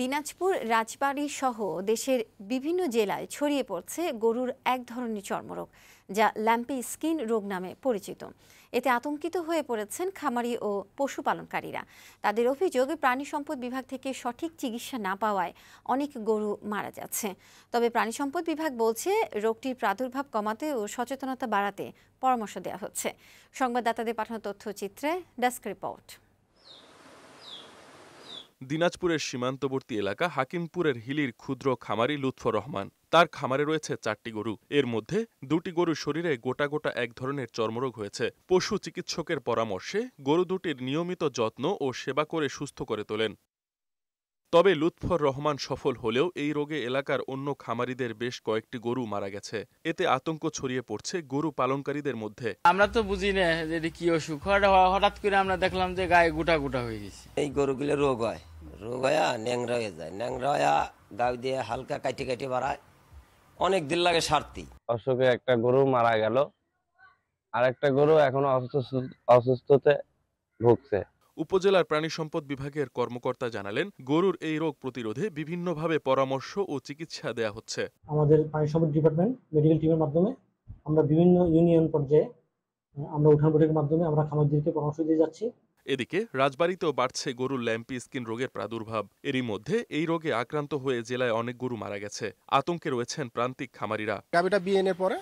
দিনাজপুর রাজবাড়ী সহ দেশের বিভিন্ন জেলায় ছড়িয়ে পড়ছে গরুর এক ধরনের চর্মরোগ যা ল্যাম্পি স্কিন রোগ নামে পরিচিত এতে আতঙ্কিত হয়ে পড়েছেন খামারি ও পশুপালনকারীরা তাদের অভিযোগ প্রাণী সম্পদ বিভাগ থেকে সঠিক চিকিৎসা না পাওয়ায় অনেক গরু মারা যাচ্ছে তবে প্রাণী সম্পদ বিভাগ বলছে রোগটির প্রাদুর্ভাব কমাতে ও সচেতনতা বাড়াতে পরামর্শ দেওয়া হচ্ছে সংবাদদাতাদের পাঠানো তথ্যচিত্রে ডেস্ক রিপোর্ট দিনাজপুরের সীমান্তবর্তী এলাকা হাকিমপুরের হিলির ক্ষুদ্র খামারি লুৎফর রহমান তার খামারে রয়েছে চারটি গরু এর মধ্যে দুটি গরু শরীরে গোটা গোটা এক ধরনের চর্মরোগ হয়েছে পশু চিকিৎসকের পরামর্শে গরু দুটির নিয়মিত যত্ন ও সেবা করে সুস্থ করে তোলেন তবে লুৎফর রহমান সফল হলেও এই রোগে এলাকার অন্য খামারিদের বেশ কয়েকটি গরু মারা গেছে এতে আতঙ্ক ছড়িয়ে পড়ছে গরু পালনকারীদের মধ্যে আমরা তো বুঝি না যে কি অসুখ হঠাৎ করে আমরা দেখলাম যে গায়ে গোটা গোটা হয়ে গেছে এই গরুগুলো রোগ হয় রোগ হয়া ন্যাংরা হয়ে যায় ন্যাংরা হয়া গা দিয়ে হালকা কাটে কাটে বাড়ায় অনেক দিন লাগে সারতি অসুখে একটা গরু মারা গেল আর একটা গরু এখন অসুস্থ অসুস্থতে ভুগছে উপজেলার প্রাণী সম্পদ বিভাগের কর্মকর্তা জানালেন গরুর এই রোগ প্রতিরোধে বিভিন্নভাবে পরামর্শ ও চিকিৎসা দেয়া হচ্ছে আমাদের প্রাণী সম্পদ ডিপার্টমেন্ট মেডিকেল টিমের মাধ্যমে আমরা বিভিন্ন ইউনিয়ন পর্যায়ে আমরা উঠান বৈঠকের মাধ্যমে আমরা খামারদেরকে পরামর্শ দিয়ে যাচ্ছি এদিকে রাজবাড়িতেও বাড়ছে গরুর ল্যাম্পি স্কিন রোগের প্রাদুর্ভাব এরই মধ্যে এই রোগে আক্রান্ত হয়ে জেলায় অনেক গরু মারা গেছে আতঙ্কে রয়েছেন প্রান্তিক খামারিরা গাবিটা বিয়ে পরে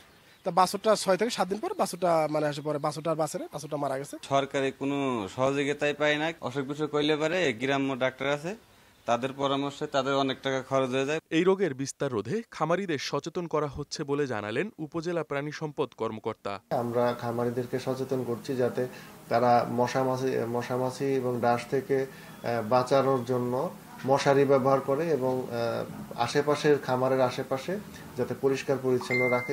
তা বাছুরটা ছয় থেকে সাত দিন পর বাছুরটা মানে আসে পরে বাসটার আর বাসেরে মারা গেছে সরকারি কোনো সহযোগিতাই পায় না অসুখ বিসুখ করলে পারে গ্রাম্য ডাক্তার আছে তাদের পরামর্শে তাদের অনেক টাকা খরচ হয়ে যায় এই রোগের বিস্তার রোধে খামারিদের সচেতন করা হচ্ছে বলে জানালেন উপজেলা প্রাণী সম্পদ কর্মকর্তা আমরা খামারিদেরকে সচেতন করছি যাতে তারা মশামাছি মশামাছি এবং ডাস থেকে বাঁচানোর জন্য মশারি ব্যবহার করে এবং আশেপাশের খামারের আশেপাশে যাতে পরিষ্কার পরিচ্ছন্ন রাখে